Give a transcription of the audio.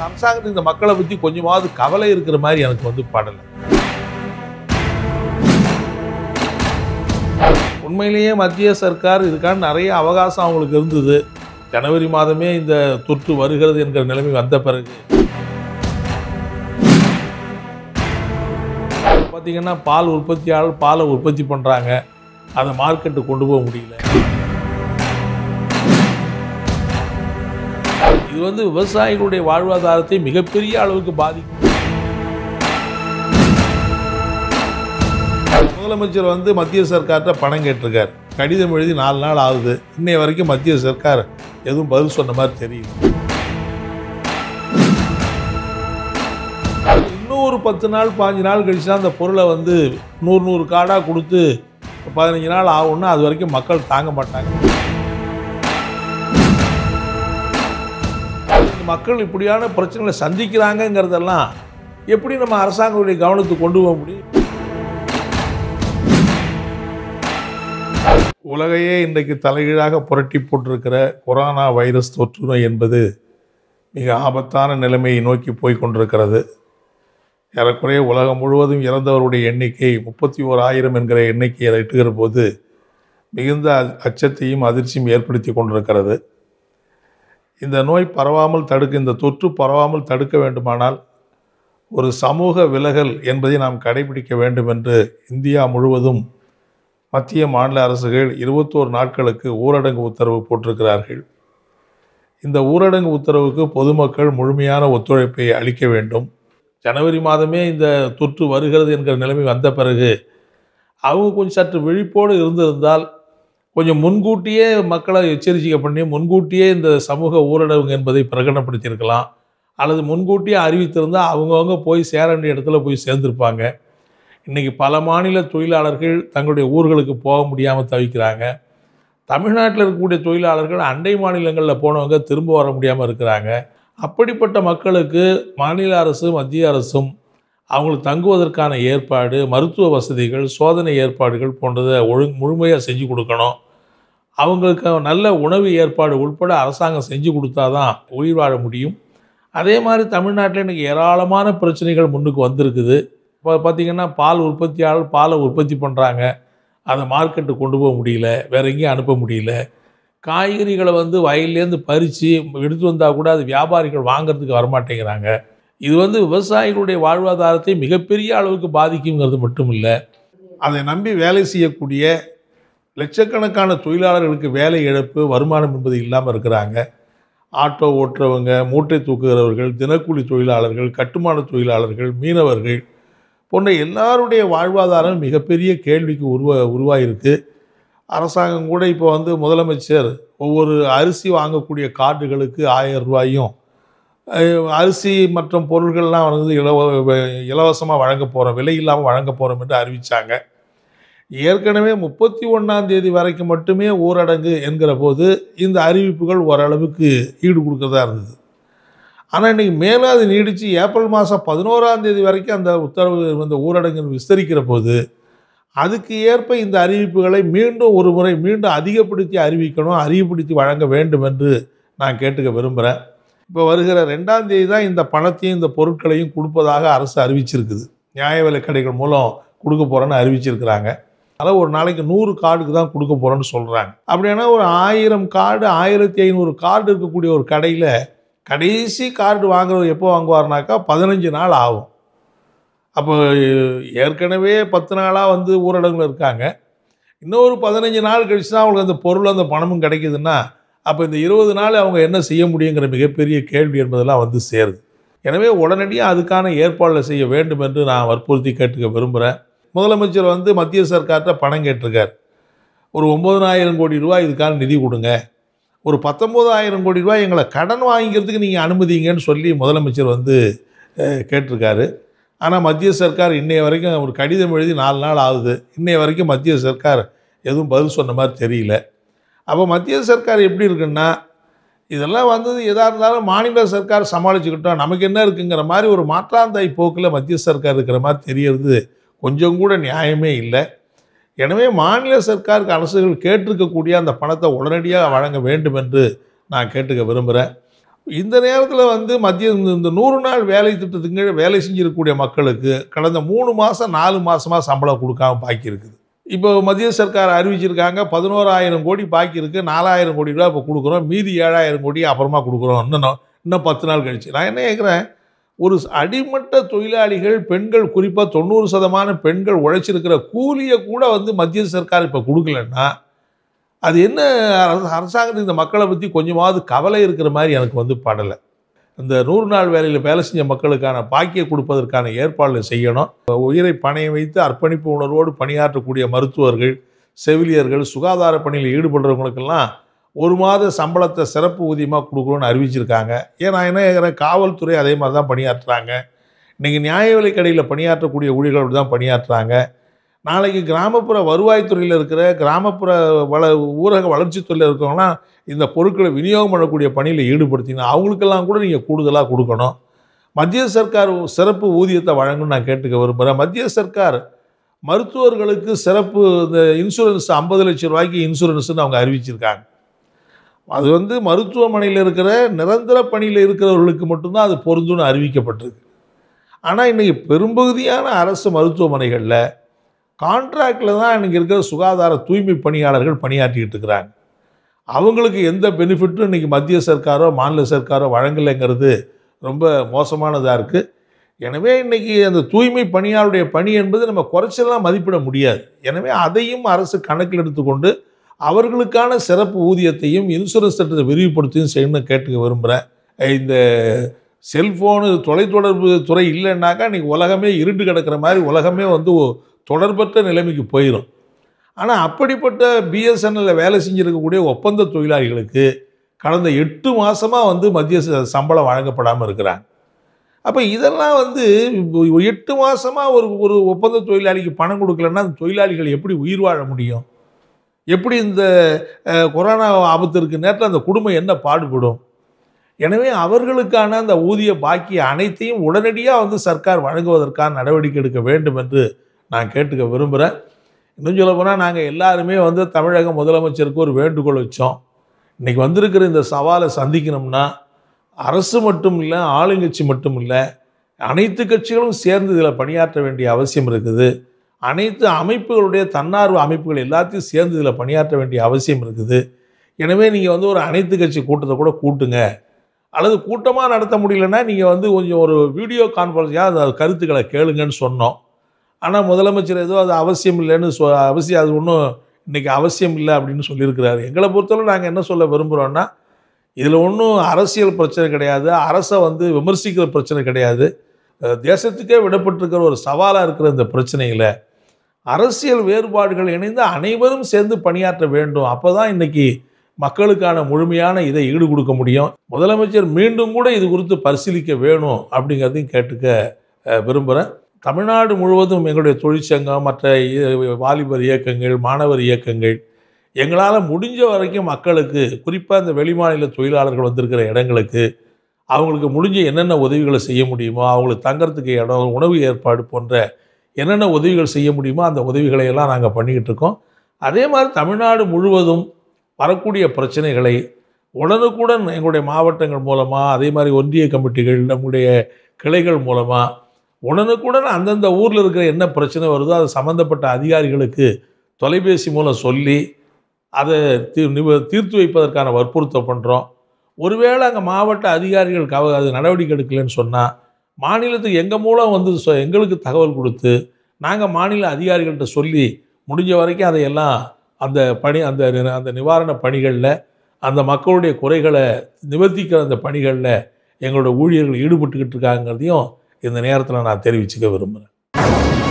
ஹம்சாகத்துக்கு இந்த மக்களை பற்றி கொஞ்சமாவது கவலை இருக்கிற மாதிரி எனக்கு வந்து படலை உண்மையிலேயே மத்திய சர்க்கார் இதுக்கான நிறைய அவகாசம் அவங்களுக்கு இருந்தது ஜனவரி மாதமே இந்த தொற்று வருகிறது என்கிற நிலைமை வந்த பிறகு பார்த்திங்கன்னா பால் உற்பத்தியாளர் பாலை உற்பத்தி பண்ணுறாங்க அதை மார்க்கெட்டு கொண்டு போக முடியல இது வந்து விவசாயிகளுடைய வாழ்வாதாரத்தை மிகப்பெரிய அளவுக்கு பாதிக்கும் முதலமைச்சர் வந்து மத்திய சர்க்கார்ட்ட பணம் கேட்டிருக்கார் கடிதம் எழுதி நாலு நாள் ஆகுது இன்னைய வரைக்கும் மத்திய சர்க்கார் எதுவும் பதில் சொன்ன மாதிரி தெரியும் இன்னொரு பத்து நாள் பாஞ்சு நாள் கழிச்சா அந்த பொருளை வந்து நூறு நூறு காடாக கொடுத்து பதினஞ்சு நாள் ஆகும்னா அது வரைக்கும் மக்கள் தாங்க மாட்டாங்க மக்கள் இப்படியான பிரச்சனைகளை சந்திக்கிறாங்கங்கிறதெல்லாம் எப்படி நம்ம அரசாங்கத்துடைய கவனத்துக்கு கொண்டு போக முடியும் உலகையே இன்றைக்கு தலைகீழாக புரட்டி போட்டிருக்கிற கொரோனா வைரஸ் தொற்று நோய் என்பது மிக ஆபத்தான நிலைமையை நோக்கி போய் கொண்டிருக்கிறது ஏறக்குறைய உலகம் முழுவதும் இறந்தவருடைய எண்ணிக்கை முப்பத்தி ஓர் ஆயிரம் என்கிற எண்ணிக்கையை எட்டுகிற போது மிகுந்த அச்சத்தையும் அதிர்ச்சியும் ஏற்படுத்தி கொண்டிருக்கிறது இந்த நோய் பரவாமல் தடுக்க இந்த தொற்று பரவாமல் தடுக்க வேண்டுமானால் ஒரு சமூக விலகல் என்பதை நாம் கடைபிடிக்க வேண்டும் என்று இந்தியா முழுவதும் மத்திய மாநில அரசுகள் இருபத்தோரு நாட்களுக்கு ஊரடங்கு உத்தரவு போட்டிருக்கிறார்கள் இந்த ஊரடங்கு உத்தரவுக்கு பொதுமக்கள் முழுமையான ஒத்துழைப்பை அளிக்க வேண்டும் ஜனவரி மாதமே இந்த தொற்று வருகிறது என்கிற நிலைமை வந்த பிறகு அவங்க கொஞ்சம் சற்று விழிப்போடு இருந்திருந்தால் கொஞ்சம் முன்கூட்டியே மக்களை எச்சரிக்கை பண்ணி முன்கூட்டியே இந்த சமூக ஊரடங்கு என்பதை பிரகடனப்படுத்தியிருக்கலாம் அல்லது முன்கூட்டியே அறிவித்திருந்தால் அவங்கவுங்க போய் சேர வேண்டிய இடத்துல போய் சேர்ந்துருப்பாங்க இன்றைக்கி பல மாநில தொழிலாளர்கள் தங்களுடைய ஊர்களுக்கு போக முடியாமல் தவிக்கிறாங்க தமிழ்நாட்டில் இருக்கக்கூடிய தொழிலாளர்கள் அண்டை மாநிலங்களில் போனவங்க திரும்ப வர முடியாமல் இருக்கிறாங்க அப்படிப்பட்ட மக்களுக்கு மாநில அரசு மத்திய அரசும் அவங்களுக்கு தங்குவதற்கான ஏற்பாடு மருத்துவ வசதிகள் சோதனை ஏற்பாடுகள் போன்றதை ஒழுங் முழுமையாக செஞ்சு கொடுக்கணும் அவங்களுக்கு நல்ல உணவு ஏற்பாடு உட்பட அரசாங்கம் செஞ்சு கொடுத்தா தான் உயிர் வாழ முடியும் அதே மாதிரி தமிழ்நாட்டில் இன்றைக்கி ஏராளமான பிரச்சனைகள் முன்னுக்கு வந்திருக்குது இப்போ பார்த்திங்கன்னா பால் உற்பத்தியாளர் பாலை உற்பத்தி பண்ணுறாங்க அதை மார்க்கெட்டுக்கு கொண்டு போக முடியல வேற எங்கேயும் அனுப்ப முடியல காய்கறிகளை வந்து வயல்லேருந்து பறித்து எடுத்து வந்தால் கூட அது வியாபாரிகள் வாங்கிறதுக்கு வரமாட்டேங்கிறாங்க இது வந்து விவசாயிகளுடைய வாழ்வாதாரத்தை மிகப்பெரிய அளவுக்கு பாதிக்குங்கிறது மட்டும் இல்லை அதை நம்பி வேலை செய்யக்கூடிய லட்சக்கணக்கான தொழிலாளர்களுக்கு வேலை இழப்பு வருமானம் என்பது இல்லாமல் இருக்கிறாங்க ஆட்டோ ஓட்டுறவங்க மூட்டை தூக்குகிறவர்கள் தினக்கூலி தொழிலாளர்கள் கட்டுமான தொழிலாளர்கள் மீனவர்கள் போன்ற எல்லாருடைய வாழ்வாதாரம் மிகப்பெரிய கேள்விக்கு உருவா உருவாகிருக்கு அரசாங்கம் கூட இப்போ வந்து முதலமைச்சர் ஒவ்வொரு அரிசி வாங்கக்கூடிய கார்டுகளுக்கு ஆயிரம் ரூபாயும் அரிசி மற்றும் பொருள்கள்லாம் வந்து இலவ இலவசமாக வழங்க போகிறோம் விலை இல்லாமல் வழங்க போகிறோம் என்று அறிவித்தாங்க ஏற்கனவே முப்பத்தி ஒன்றாம் தேதி வரைக்கும் மட்டுமே ஊரடங்கு என்கிற போது இந்த அறிவிப்புகள் ஓரளவுக்கு ஈடு கொடுக்கறதா இருந்தது ஆனால் இன்றைக்கி மேலும் அது நீடித்து ஏப்ரல் மாதம் பதினோராம் தேதி வரைக்கும் அந்த உத்தரவு இந்த ஊரடங்கு விஸ்தரிக்கிற போது அதுக்கு ஏற்ப இந்த அறிவிப்புகளை மீண்டும் ஒரு முறை மீண்டும் அதிகப்படுத்தி அறிவிக்கணும் அறிவுப்படுத்தி வழங்க வேண்டும் என்று நான் கேட்டுக்க விரும்புகிறேன் இப்போ வருகிற ரெண்டாம் தேதி தான் இந்த பணத்தையும் இந்த பொருட்களையும் கொடுப்பதாக அரசு அறிவிச்சிருக்குது நியாய விலை கடைகள் மூலம் கொடுக்க போகிறேன்னு அறிவிச்சிருக்கிறாங்க அதாவது ஒரு நாளைக்கு நூறு கார்டுக்கு தான் கொடுக்க போகிறோன்னு சொல்கிறாங்க அப்படின்னா ஒரு ஆயிரம் கார்டு ஆயிரத்தி ஐநூறு கார்டு இருக்கக்கூடிய ஒரு கடையில் கடைசி கார்டு வாங்குறது எப்போ வாங்குவார்னாக்கா பதினஞ்சு நாள் ஆகும் அப்போ ஏற்கனவே பத்து நாளாக வந்து ஊரடங்கில் இருக்காங்க இன்னொரு பதினஞ்சு நாள் கழிச்சு தான் அவங்களுக்கு அந்த பொருள் அந்த பணமும் கிடைக்குதுன்னா அப்போ இந்த இருபது நாள் அவங்க என்ன செய்ய முடியுங்கிற மிகப்பெரிய கேள்வி என்பதெல்லாம் வந்து சேருது எனவே உடனடியாக அதுக்கான ஏற்பாடுகளை செய்ய வேண்டும் என்று நான் வற்புறுத்தி கேட்டுக்க விரும்புகிறேன் முதலமைச்சர் வந்து மத்திய சர்க்கார்கிட்ட பணம் கேட்டிருக்கார் ஒரு ஒம்பதனாயிரம் கோடி ரூபாய் இதுக்கான நிதி கொடுங்க ஒரு பத்தொம்போதாயிரம் கோடி ரூபாய் எங்களை கடன் வாங்கிக்கிறதுக்கு நீங்கள் அனுமதிங்கன்னு சொல்லி முதலமைச்சர் வந்து கேட்டிருக்காரு ஆனால் மத்திய சர்க்கார் இன்றைய வரைக்கும் ஒரு கடிதம் எழுதி நாலு நாள் ஆகுது இன்றைய வரைக்கும் மத்திய சர்க்கார் எதுவும் பதில் சொன்ன மாதிரி தெரியல அப்போ மத்திய சர்க்கார் எப்படி இருக்குன்னா இதெல்லாம் வந்தது எதாக இருந்தாலும் மாநில சர்க்கார் சமாளிச்சுக்கிட்டோம் நமக்கு என்ன இருக்குங்கிற மாதிரி ஒரு மாற்றாந்தாய் போக்கில் மத்திய சர்க்கார் இருக்கிற மாதிரி தெரியறது கொஞ்சம் கூட நியாயமே இல்லை எனவே மாநில சர்க்காருக்கு அரசுகள் கேட்டிருக்கக்கூடிய அந்த பணத்தை உடனடியாக வழங்க வேண்டும் என்று நான் கேட்டுக்க விரும்புகிறேன் இந்த நேரத்தில் வந்து மத்திய இந்த நூறு நாள் வேலை திட்டத்துக்கு வேலை செஞ்சிருக்கக்கூடிய மக்களுக்கு கடந்த மூணு மாதம் நாலு மாதமாக சம்பளம் கொடுக்காம பாக்கி இருக்குது இப்போ மத்திய சர்க்கார் அறிவிச்சிருக்காங்க பதினோராயிரம் கோடி பாக்கி இருக்குது நாலாயிரம் கோடி ரூபா இப்போ கொடுக்குறோம் மீதி ஏழாயிரம் கோடி அப்புறமா கொடுக்குறோம் இன்னும் இன்னும் பத்து நாள் கழிச்சு நான் என்ன கேட்குறேன் ஒரு அடிமட்ட தொழிலாளிகள் பெண்கள் குறிப்பாக தொண்ணூறு சதமான பெண்கள் உழைச்சிருக்கிற கூலியை கூட வந்து மத்திய சர்க்கார் இப்போ கொடுக்கலன்னா அது என்ன அரசாங்கத்தை இந்த மக்களை பற்றி கொஞ்சமாவது கவலை இருக்கிற மாதிரி எனக்கு வந்து படலை இந்த நூறு நாள் வேலையில் வேலை செஞ்ச மக்களுக்கான பாக்கிய கொடுப்பதற்கான ஏற்பாடுகள் செய்யணும் உயிரை பணையம் வைத்து அர்ப்பணிப்பு உணர்வோடு பணியாற்றக்கூடிய மருத்துவர்கள் செவிலியர்கள் சுகாதார பணியில் ஈடுபடுறவங்களுக்கெல்லாம் ஒரு மாத சம்பளத்தை சிறப்பு ஊதியமாக கொடுக்குறோன்னு அறிவிச்சிருக்காங்க ஏன்னா என்ன காவல்துறை அதே மாதிரி தான் பணியாற்றுறாங்க இன்றைக்கி நியாய விலை கடையில் பணியாற்றக்கூடிய ஊழியர்கள் அப்படி தான் பணியாற்றுறாங்க நாளைக்கு கிராமப்புற வருவாய்த்துறையில் இருக்கிற கிராமப்புற வள ஊரக வளர்ச்சித்துறையில் இருக்கிறவங்களாம் இந்த பொருட்களை விநியோகம் பண்ணக்கூடிய பணியில் ஈடுபடுத்திங்கன்னா அவங்களுக்கெல்லாம் கூட நீங்கள் கூடுதலாக கொடுக்கணும் மத்திய சர்க்கார் சிறப்பு ஊதியத்தை வழங்கணும்னு நான் கேட்டுக்க விரும்புகிறேன் மத்திய சர்க்கார் மருத்துவர்களுக்கு சிறப்பு இந்த இன்சூரன்ஸ் ஐம்பது லட்சம் ரூபாய்க்கு இன்சூரன்ஸ்னு அவங்க அறிவிச்சிருக்காங்க அது வந்து மருத்துவமனையில் இருக்கிற நிரந்தர பணியில் இருக்கிறவர்களுக்கு மட்டும்தான் அது பொருந்தும்னு அறிவிக்கப்பட்டிருக்கு ஆனால் இன்றைக்கி பெரும்பகுதியான அரசு மருத்துவமனைகளில் கான்ட்ராக்டில் தான் இன்றைக்கி இருக்கிற சுகாதார தூய்மை பணியாளர்கள் பணியாற்றிக்கிட்டு இருக்கிறாங்க அவங்களுக்கு எந்த பெனிஃபிட்டும் இன்றைக்கி மத்திய சர்க்காரோ மாநில சர்க்காரோ வழங்கலைங்கிறது ரொம்ப மோசமானதாக இருக்குது எனவே இன்றைக்கி அந்த தூய்மை பணியாளருடைய பணி என்பது நம்ம குறைச்சலாம் மதிப்பிட முடியாது எனவே அதையும் அரசு கணக்கில் எடுத்துக்கொண்டு அவர்களுக்கான சிறப்பு ஊதியத்தையும் இன்சூரன்ஸ் திட்டத்தை விரிவுபடுத்தியும் செய்யணும்னு கேட்டுக்க விரும்புகிறேன் இந்த செல்ஃபோனு தொலைத்தொடர்பு துறை இல்லைன்னாக்கா இன்றைக்கி உலகமே இருண்டு கிடக்கிற மாதிரி உலகமே வந்து தொடர்பற்ற நிலைமைக்கு போயிடும் ஆனால் அப்படிப்பட்ட பிஎஸ்என்எல்லில் வேலை செஞ்சுருக்கக்கூடிய ஒப்பந்த தொழிலாளிகளுக்கு கடந்த எட்டு மாதமாக வந்து மத்திய சம்பளம் வழங்கப்படாமல் இருக்கிறாங்க அப்போ இதெல்லாம் வந்து எட்டு மாதமாக ஒரு ஒரு ஒப்பந்த தொழிலாளிக்கு பணம் கொடுக்கலன்னா அந்த தொழிலாளிகள் எப்படி உயிர் வாழ முடியும் எப்படி இந்த கொரோனா ஆபத்திற்கு நேரத்தில் அந்த குடும்பம் என்ன பாடுபடும் எனவே அவர்களுக்கான அந்த ஊதிய பாக்கி அனைத்தையும் உடனடியாக வந்து சர்க்கார் வழங்குவதற்கான நடவடிக்கை எடுக்க வேண்டும் என்று நான் கேட்டுக்க விரும்புகிறேன் இன்னும் சொல்ல போனால் நாங்கள் எல்லாருமே வந்து தமிழக முதலமைச்சருக்கு ஒரு வேண்டுகோள் வச்சோம் இன்றைக்கி வந்திருக்கிற இந்த சவாலை சந்திக்கணும்னா அரசு மட்டும் இல்லை ஆளுங்கட்சி மட்டும் இல்லை அனைத்து கட்சிகளும் சேர்ந்து இதில் பணியாற்ற வேண்டிய அவசியம் இருக்குது அனைத்து அமைப்புகளுடைய தன்னார்வ அமைப்புகள் எல்லாத்தையும் சேர்ந்து இதில் பணியாற்ற வேண்டிய அவசியம் இருக்குது எனவே நீங்கள் வந்து ஒரு அனைத்து கட்சி கூட்டத்தை கூட கூட்டுங்க அல்லது கூட்டமாக நடத்த முடியலன்னா நீங்கள் வந்து கொஞ்சம் ஒரு வீடியோ கான்ஃபரன்ஸாக அந்த கருத்துக்களை கேளுங்கன்னு சொன்னோம் ஆனால் முதலமைச்சர் ஏதோ அது அவசியம் இல்லைன்னு சொ அவசியம் அது ஒன்றும் இன்றைக்கி அவசியம் இல்லை அப்படின்னு சொல்லியிருக்கிறாரு எங்களை பொறுத்தவரை நாங்கள் என்ன சொல்ல விரும்புகிறோன்னா இதில் ஒன்றும் அரசியல் பிரச்சனை கிடையாது அரசை வந்து விமர்சிக்கிற பிரச்சனை கிடையாது தேசத்துக்கே விடப்பட்டிருக்கிற ஒரு சவாலாக இருக்கிற இந்த பிரச்சனையில் அரசியல் வேறுபாடுகள் இணைந்து அனைவரும் சேர்ந்து பணியாற்ற வேண்டும் அப்போ தான் இன்றைக்கி மக்களுக்கான முழுமையான இதை ஈடு கொடுக்க முடியும் முதலமைச்சர் மீண்டும் கூட இது குறித்து பரிசீலிக்க வேணும் அப்படிங்கிறதையும் கேட்டுக்க விரும்புகிறேன் தமிழ்நாடு முழுவதும் எங்களுடைய தொழிற்சங்கம் மற்ற வாலிபர் இயக்கங்கள் மாணவர் இயக்கங்கள் எங்களால் முடிஞ்ச வரைக்கும் மக்களுக்கு குறிப்பாக இந்த வெளிமாநில தொழிலாளர்கள் வந்திருக்கிற இடங்களுக்கு அவங்களுக்கு முடிஞ்ச என்னென்ன உதவிகளை செய்ய முடியுமோ அவங்களுக்கு தங்கிறதுக்கு இடம் உணவு ஏற்பாடு போன்ற என்னென்ன உதவிகள் செய்ய முடியுமோ அந்த உதவிகளை எல்லாம் நாங்கள் பண்ணிக்கிட்டு இருக்கோம் அதே மாதிரி தமிழ்நாடு முழுவதும் வரக்கூடிய பிரச்சனைகளை உடனுக்குடன் எங்களுடைய மாவட்டங்கள் மூலமாக அதே மாதிரி ஒன்றிய கமிட்டிகள் நம்முடைய கிளைகள் மூலமாக உடனுக்குடன் அந்தந்த ஊரில் இருக்கிற என்ன பிரச்சனை வருதோ அது சம்மந்தப்பட்ட அதிகாரிகளுக்கு தொலைபேசி மூலம் சொல்லி அதை தீ தீர்த்து வைப்பதற்கான வற்புறுத்தம் பண்ணுறோம் ஒருவேளை அங்கே மாவட்ட அதிகாரிகள் கவ அது நடவடிக்கை எடுக்கலைன்னு சொன்னால் மாநிலத்துக்கு எங்கள் மூலம் வந்து எங்களுக்கு தகவல் கொடுத்து நாங்கள் மாநில அதிகாரிகள்கிட்ட சொல்லி முடிஞ்ச வரைக்கும் அதையெல்லாம் அந்த பணி அந்த அந்த நிவாரண பணிகளில் அந்த மக்களுடைய குறைகளை நிவர்த்திக்கிற அந்த பணிகளில் எங்களோட ஊழியர்கள் ஈடுபட்டுக்கிட்டு இருக்காங்கிறதையும் இந்த நேரத்தில் நான் தெரிவிச்சுக்க விரும்புகிறேன்